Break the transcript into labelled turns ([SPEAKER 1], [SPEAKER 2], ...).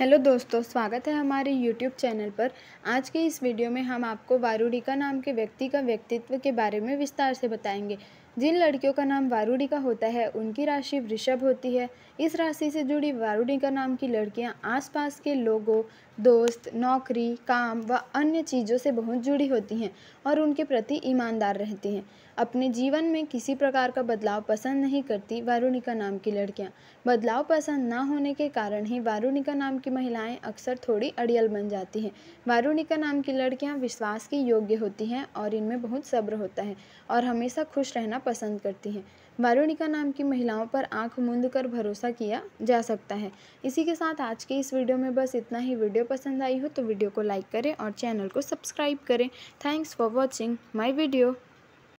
[SPEAKER 1] hello दोस्तों स्वागत है हमारे यूट्यूब चैनल पर आज के इस वीडियो में हम आपको वारूडिका नाम के व्यक्ति का व्यक्तित्व के बारे में विस्तार से बताएंगे जिन लड़कियों का नाम वारुणिका होता है उनकी राशि वृषभ होती है इस राशि से जुड़ी वारुणिका नाम की लड़कियां आसपास के लोगों दोस्त नौकरी काम व अन्य चीज़ों से बहुत जुड़ी होती हैं और उनके प्रति ईमानदार रहती हैं अपने जीवन में किसी प्रकार का बदलाव पसंद नहीं करती वारुणिका नाम की लड़कियां बदलाव पसंद ना होने के कारण ही वारुणिका नाम की महिलाएं अक्सर थोड़ी अड़ियल बन जाती हैं वारुणिका नाम की लड़कियां विश्वास की योग्य होती हैं और इनमें बहुत सब्र होता है और हमेशा खुश रहना पसंद करती हैं वारुणिका नाम की महिलाओं पर आंख मूंद कर भरोसा किया जा सकता है इसी के साथ आज के इस वीडियो में बस इतना ही वीडियो पसंद आई हो तो वीडियो को लाइक करें और चैनल को सब्सक्राइब करें thanks for watching my video